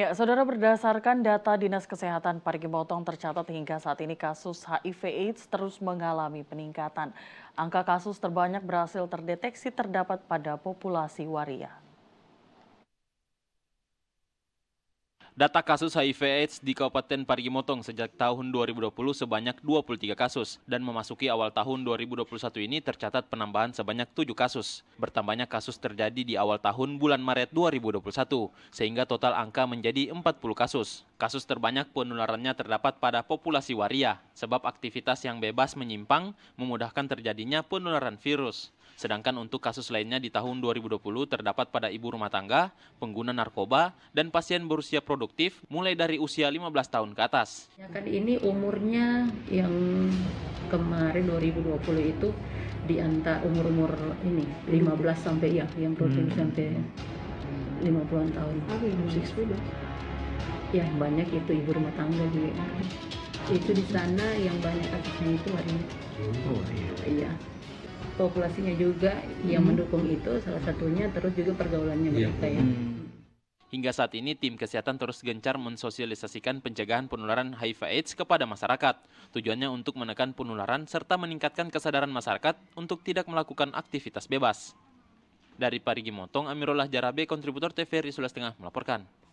Ya, saudara berdasarkan data Dinas Kesehatan Parigi Motong tercatat hingga saat ini kasus HIV/AIDS terus mengalami peningkatan. Angka kasus terbanyak berhasil terdeteksi terdapat pada populasi waria. Data kasus HIV/AIDS di Kabupaten Parigi Motong sejak tahun 2020 sebanyak 23 kasus dan memasuki awal tahun 2021 ini tercatat penambahan sebanyak 7 kasus. Bertambahnya kasus terjadi di awal tahun bulan Maret 2021, sehingga total angka menjadi 40 kasus. Kasus terbanyak penularannya terdapat pada populasi waria, sebab aktivitas yang bebas menyimpang memudahkan terjadinya penularan virus. Sedangkan untuk kasus lainnya di tahun 2020 terdapat pada ibu rumah tangga, pengguna narkoba, dan pasien berusia produktif mulai dari usia 15 tahun ke atas. Kan ini umurnya yang kemarin 2020 itu di antara umur-umur ini 15 sampai ya yang protein hmm. sampai 50-an tahun. Ya banyak itu ibu rumah tangga juga. Itu di sana yang banyak kasusnya itu hari Oh iya. iya. Populasinya juga yang hmm. mendukung itu salah satunya terus juga pergaulannya iya. mereka ya. Hmm Hingga saat ini, tim kesehatan terus gencar mensosialisasikan pencegahan penularan HIV AIDS kepada masyarakat. Tujuannya untuk menekan penularan serta meningkatkan kesadaran masyarakat untuk tidak melakukan aktivitas bebas. Dari Parigi Motong, Amirullah Jarabe, kontributor TVRI Sulawesi Tengah melaporkan.